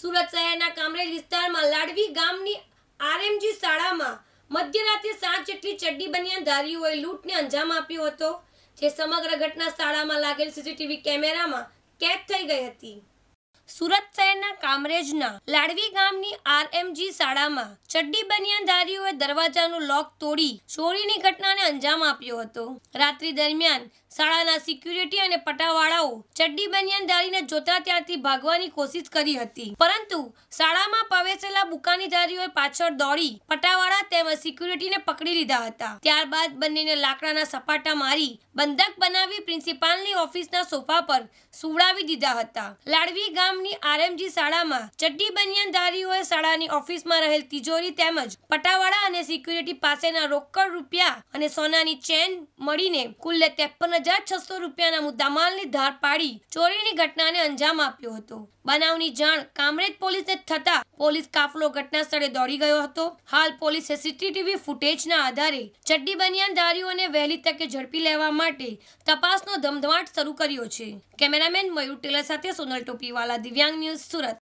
સુરત શહેરના કામરેજ વિસ્તારમાં લાડવી ગામની આરએમજી શાળામાં મધ્યરાત્રે સાત જેટલી ચડ્ડી બનિયાન ધારીઓએ લૂંટને અંજામ આપ્યો હતો જે સમગ્ર ઘટના શાળામાં લાગેલ સીસીટીવી કેમેરામાં કેદ થઈ ગઈ હતી સુરત શહેરના કામરેજના લાડવી ગામની આરએમજી શાળામાં ચડ્ડી બનિયાનધારીઓએ દરવાજાનું લોક તોડી ચોરીની ઘટનાને અંજામ આપ્યો હતો રાત્રિ દરમિયાન શાળાના સિક્યુરિટી અને પટાવાળાઓ ચડ્ડી બનિયાનધારીને જોતા ત્યાંથી ભાગવાની કોશિશ કરી હતી પરંતુ શાળામાં પ્રવેશેલા બુકાનીધારીઓએ પાછળ દોડી પટાવાળા તેમજ સિક્યુરિટીને પકડી લીધા હતા ત્યારબાદ બંનેને લાકડાના સપાટા મારી બંધક બનાવી પ્રિન્સિપાલની ઓફિસના સોફા પર સુવડાવી દીધા હતા લાડવી ગામ ગામની આરએમજી શાળામાં ચડ્ડી બનિયાનધારીઓએ શાળાની ઓફિસમાં રહેલ તિજોરી તેમજ પટાવાળા અને સિક્યુરિટી પાસેના રોકડ રૂપિયા અને સોનાની ચેન મળીને કુલ્લે ત્રેપન રૂપિયાના મુદ્દામાલની ધાર પાડી ચોરીની ઘટનાને અંજામ આપ્યો હતો બનાવની જાણ કામરેજ પોલીસને થતા પોલીસ કાફલો ઘટના સ્થળે દોડી ગયો હતો હાલ પોલીસે સીસીટીવી ફૂટેજના આધારે ચડ્ડી બનિયાનધારીઓને વહેલી તકે ઝડપી લેવા માટે તપાસનો ધમધમાટ શરૂ કર્યો છે કેમેરામેન મયુર ટેલર સાથે સોનલ ટોપીવાલા દિવ્યાંગ ન્યૂઝ સુરત